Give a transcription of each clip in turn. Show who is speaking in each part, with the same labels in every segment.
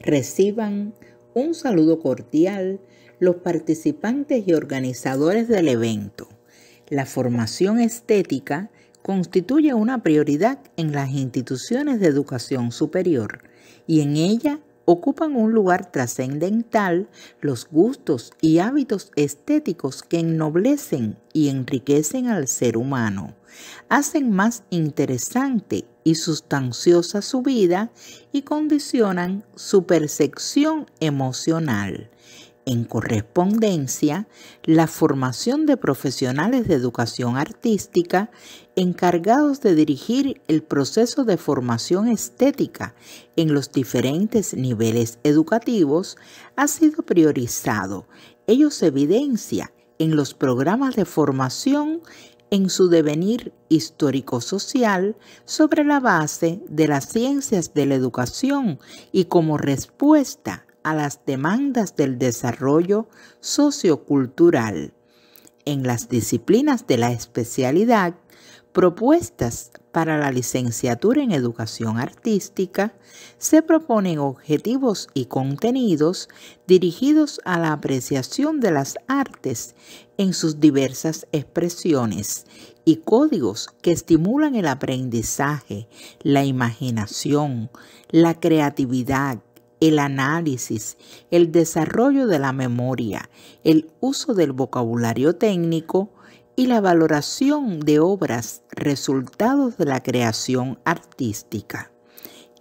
Speaker 1: Reciban un saludo cordial los participantes y organizadores del evento. La formación estética constituye una prioridad en las instituciones de educación superior y en ella ocupan un lugar trascendental los gustos y hábitos estéticos que ennoblecen y enriquecen al ser humano, hacen más interesante y sustanciosa su vida y condicionan su percepción emocional en correspondencia la formación de profesionales de educación artística encargados de dirigir el proceso de formación estética en los diferentes niveles educativos ha sido priorizado. Ello se evidencia en los programas de formación en su devenir histórico-social sobre la base de las ciencias de la educación y como respuesta a las demandas del desarrollo sociocultural en las disciplinas de la especialidad propuestas para la licenciatura en educación artística, se proponen objetivos y contenidos dirigidos a la apreciación de las artes en sus diversas expresiones y códigos que estimulan el aprendizaje, la imaginación, la creatividad, el análisis, el desarrollo de la memoria, el uso del vocabulario técnico y la valoración de obras resultados de la creación artística.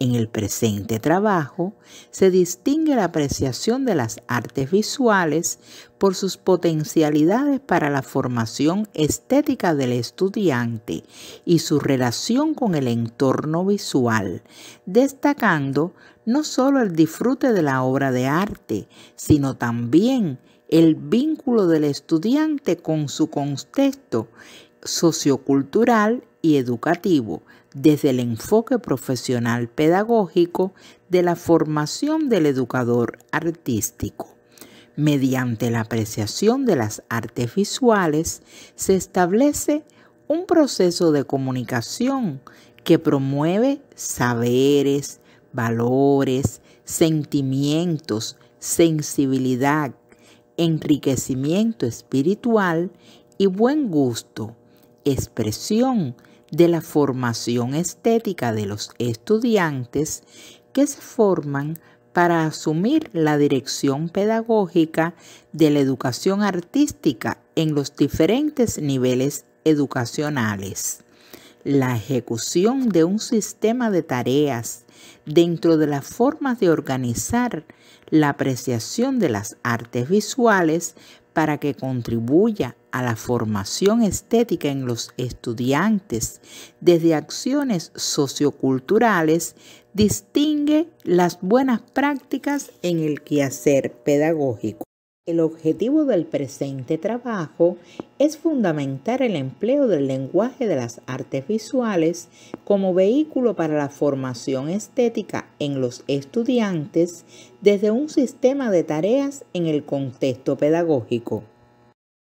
Speaker 1: En el presente trabajo se distingue la apreciación de las artes visuales por sus potencialidades para la formación estética del estudiante y su relación con el entorno visual, destacando no solo el disfrute de la obra de arte, sino también el vínculo del estudiante con su contexto sociocultural y educativo desde el enfoque profesional pedagógico de la formación del educador artístico. Mediante la apreciación de las artes visuales se establece un proceso de comunicación que promueve saberes, valores, sentimientos, sensibilidad, enriquecimiento espiritual y buen gusto, expresión de la formación estética de los estudiantes que se forman para asumir la dirección pedagógica de la educación artística en los diferentes niveles educacionales la ejecución de un sistema de tareas dentro de las formas de organizar la apreciación de las artes visuales para que contribuya a la formación estética en los estudiantes desde acciones socioculturales, distingue las buenas prácticas en el quehacer pedagógico. El objetivo del presente trabajo es fundamentar el empleo del lenguaje de las artes visuales como vehículo para la formación estética en los estudiantes desde un sistema de tareas en el contexto pedagógico.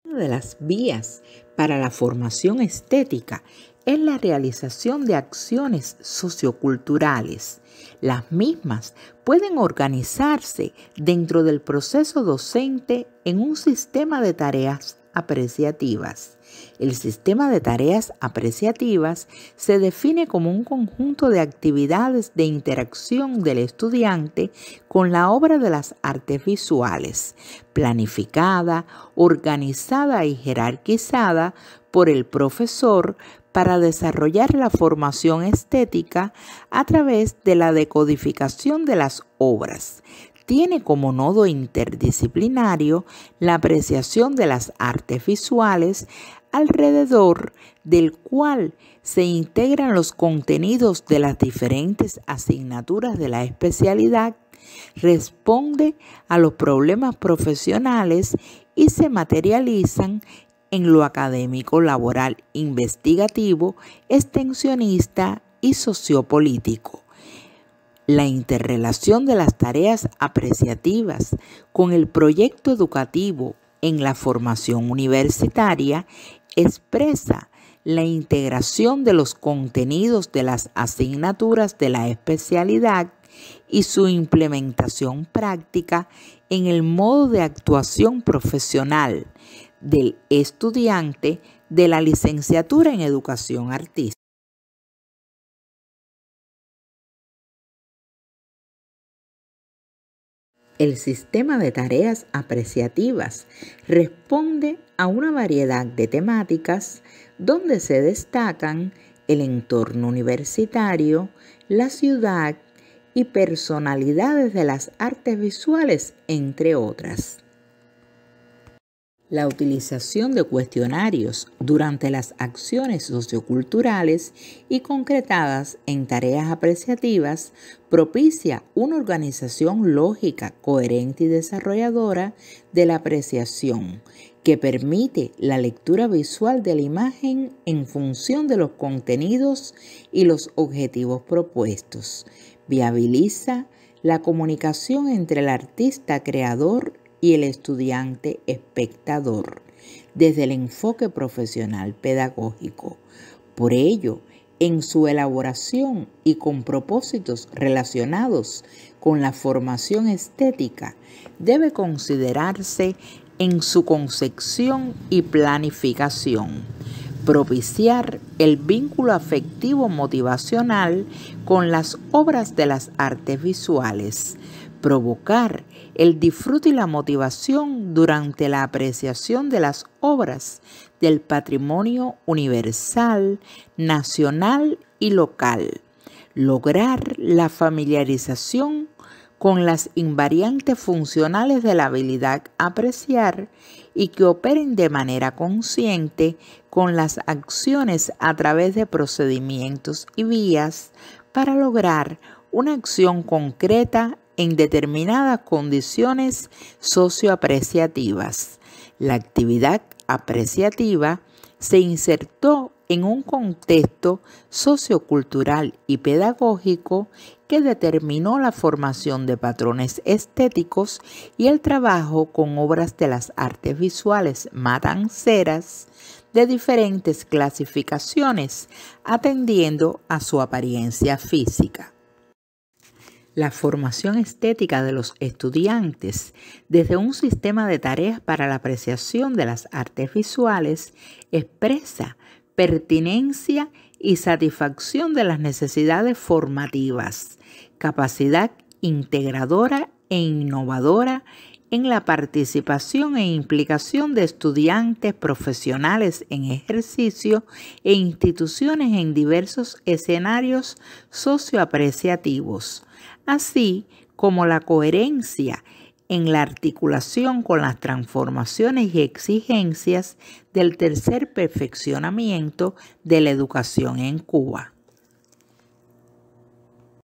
Speaker 1: Una de las vías para la formación estética es la realización de acciones socioculturales. Las mismas pueden organizarse dentro del proceso docente en un sistema de tareas apreciativas. El sistema de tareas apreciativas se define como un conjunto de actividades de interacción del estudiante con la obra de las artes visuales, planificada, organizada y jerarquizada por el profesor para desarrollar la formación estética a través de la decodificación de las obras. Tiene como nodo interdisciplinario la apreciación de las artes visuales, alrededor del cual se integran los contenidos de las diferentes asignaturas de la especialidad, responde a los problemas profesionales y se materializan en lo académico, laboral, investigativo, extensionista y sociopolítico. La interrelación de las tareas apreciativas con el proyecto educativo en la formación universitaria expresa la integración de los contenidos de las asignaturas de la especialidad y su implementación práctica en el modo de actuación profesional, del estudiante de la licenciatura en educación artística. El sistema de tareas apreciativas responde a una variedad de temáticas donde se destacan el entorno universitario, la ciudad y personalidades de las artes visuales, entre otras la utilización de cuestionarios durante las acciones socioculturales y concretadas en tareas apreciativas propicia una organización lógica, coherente y desarrolladora de la apreciación que permite la lectura visual de la imagen en función de los contenidos y los objetivos propuestos. Viabiliza la comunicación entre el artista creador y el estudiante espectador desde el enfoque profesional pedagógico. Por ello, en su elaboración y con propósitos relacionados con la formación estética, debe considerarse en su concepción y planificación, propiciar el vínculo afectivo motivacional con las obras de las artes visuales, provocar el disfrute y la motivación durante la apreciación de las obras del patrimonio universal, nacional y local, lograr la familiarización con las invariantes funcionales de la habilidad apreciar y que operen de manera consciente con las acciones a través de procedimientos y vías para lograr una acción concreta en determinadas condiciones socioapreciativas. La actividad apreciativa se insertó en un contexto sociocultural y pedagógico que determinó la formación de patrones estéticos y el trabajo con obras de las artes visuales matanceras de diferentes clasificaciones, atendiendo a su apariencia física la formación estética de los estudiantes desde un sistema de tareas para la apreciación de las artes visuales expresa pertinencia y satisfacción de las necesidades formativas, capacidad integradora e innovadora en la participación e implicación de estudiantes profesionales en ejercicio e instituciones en diversos escenarios socioapreciativos, así como la coherencia en la articulación con las transformaciones y exigencias del tercer perfeccionamiento de la educación en Cuba.